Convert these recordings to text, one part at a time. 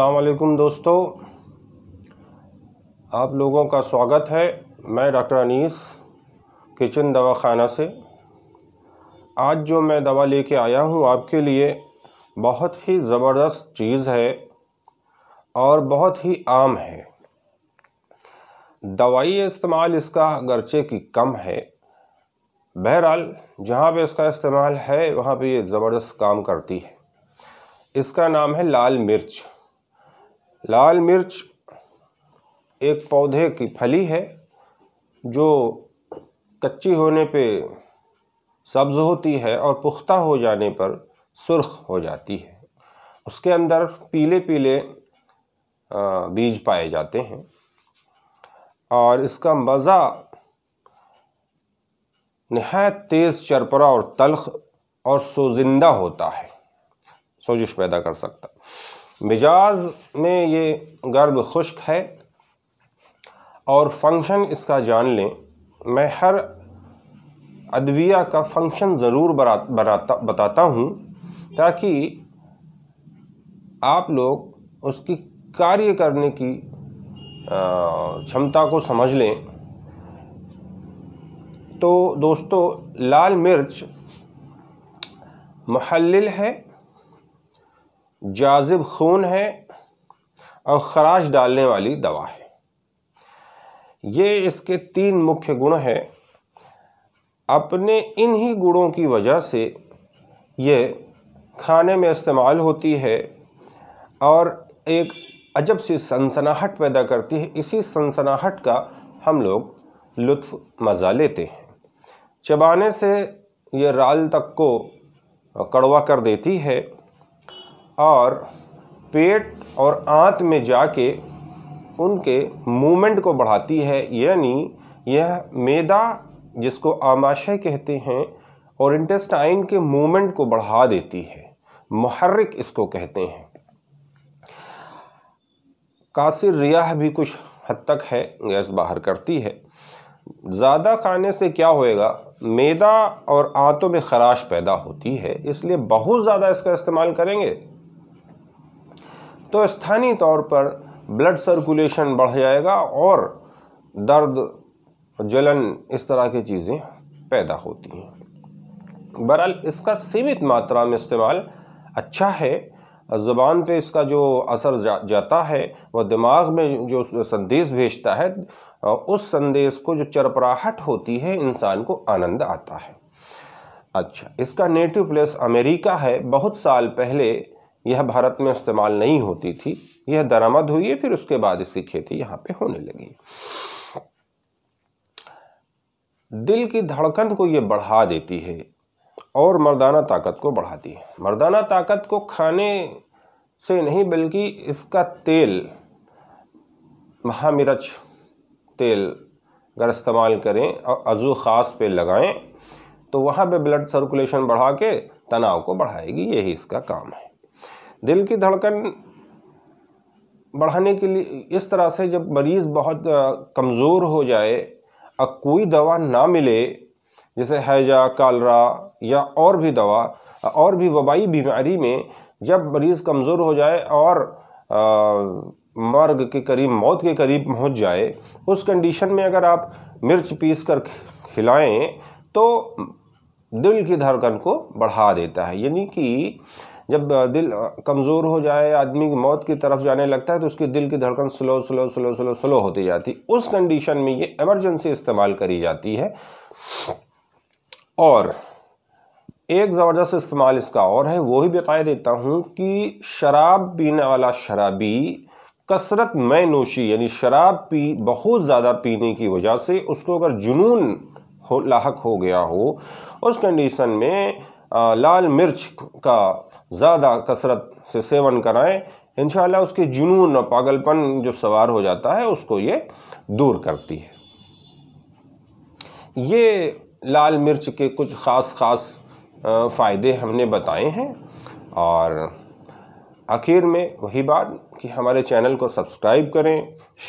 अल्लाम दोस्तों आप लोगों का स्वागत है मैं डॉक्टर अनीस किचन दवा खाना से आज जो मैं दवा लेके आया हूँ आपके लिए बहुत ही ज़बरदस्त चीज़ है और बहुत ही आम है दवाई इस्तेमाल इसका गर्चे की कम है बहरहाल जहाँ पे इसका इस्तेमाल है वहाँ पे ये ज़बरदस्त काम करती है इसका नाम है लाल मिर्च लाल मिर्च एक पौधे की फली है जो कच्ची होने पे सब्ज़ होती है और पुख्ता हो जाने पर सुर्ख हो जाती है उसके अंदर पीले पीले बीज पाए जाते हैं और इसका मज़ा नहायत तेज़ चरपरा और तलख और सोजिंदा होता है सोजिश पैदा कर सकता मिजाज में ये गर्ब खुश्क है और फंक्शन इसका जान लें मैं हर अदविया का फंक्शन ज़रूर बनाता बताता हूँ ताकि आप लोग उसकी कार्य करने की क्षमता को समझ लें तो दोस्तों लाल मिर्च महलिल है जाजिब खून है और खराश डालने वाली दवा है ये इसके तीन मुख्य गुण हैं अपने इन्हीं गुणों की वजह से ये खाने में इस्तेमाल होती है और एक अजब सी सनसनाहट पैदा करती है इसी सनसनाहट का हम लोग लुत्फ़ मज़ा लेते हैं चबाने से ये राल तक को कड़वा कर देती है और पेट और आंत में जाके उनके मूवमेंट को बढ़ाती है यानी यह मैदा जिसको आमाशय कहते हैं और इंटेस्टाइन के मूवमेंट को बढ़ा देती है महर्रिक इसको कहते हैं कासिर रियाह भी कुछ हद तक है गैस बाहर करती है ज़्यादा खाने से क्या होएगा मैदा और आंतों में खराश पैदा होती है इसलिए बहुत ज़्यादा इसका इस्तेमाल करेंगे तो स्थानीय तौर पर ब्लड सर्कुलेशन बढ़ जाएगा और दर्द जलन इस तरह की चीज़ें पैदा होती हैं बहरहाल इसका सीमित मात्रा में इस्तेमाल अच्छा है ज़ुबान पे इसका जो असर जा, जाता है वह दिमाग में जो संदेश भेजता है उस संदेश को जो चरपराहट होती है इंसान को आनंद आता है अच्छा इसका नेटिव प्लेस अमेरिका है बहुत साल पहले यह भारत में इस्तेमाल नहीं होती थी यह दरामद हुई है फिर उसके बाद इसकी खेती यहाँ पे होने लगी दिल की धड़कन को ये बढ़ा देती है और मर्दाना ताकत को बढ़ाती है मर्दाना ताकत को खाने से नहीं बल्कि इसका तेल महामिरच तेल अगर इस्तेमाल करें और अजू ख़ास पे लगाएं तो वहाँ पे ब्लड सर्कुलेशन बढ़ा के तनाव को बढ़ाएगी यही इसका काम है दिल की धड़कन बढ़ाने के लिए इस तरह से जब मरीज़ बहुत कमज़ोर हो जाए और कोई दवा ना मिले जैसे हैजा कालरा या और भी दवा और भी वबाई बीमारी में जब मरीज़ कमज़ोर हो जाए और मर्ग के करीब मौत के करीब पहुंच जाए उस कंडीशन में अगर आप मिर्च पीस कर खिलाएं तो दिल की धड़कन को बढ़ा देता है यानी कि जब दिल कमज़ोर हो जाए आदमी की मौत की तरफ जाने लगता है तो उसकी दिल की धड़कन slow slow slow slow slow होती जाती उस कंडीशन में ये एमरजेंसी इस्तेमाल करी जाती है और एक ज़बरदस्त इस्तेमाल इसका और है वो ही बता देता हूँ कि शराब पीने वाला शराबी कसरत में नोशी यानी शराब पी बहुत ज़्यादा पीने की वजह से उसको अगर जुनून हो लाक हो गया हो उस कंडीशन में लाल मिर्च का ज़्यादा कसरत से सेवन कराएं इन उसके जुनून और पागलपन जो सवार हो जाता है उसको ये दूर करती है ये लाल मिर्च के कुछ ख़ास ख़ास फ़ायदे हमने बताए हैं और आखिर में वही बात कि हमारे चैनल को सब्सक्राइब करें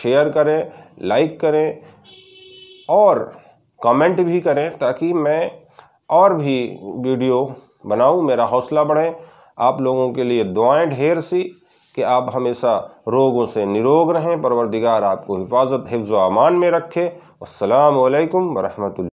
शेयर करें लाइक करें और कमेंट भी करें ताकि मैं और भी वीडियो बनाऊं मेरा हौसला बढ़े आप लोगों के लिए दुआएं ढेर सी कि आप हमेशा रोगों से निरोग रहें परवरदिगार आपको हिफाजत हिफ्ज़ अमान में रखे असलकम वरहमल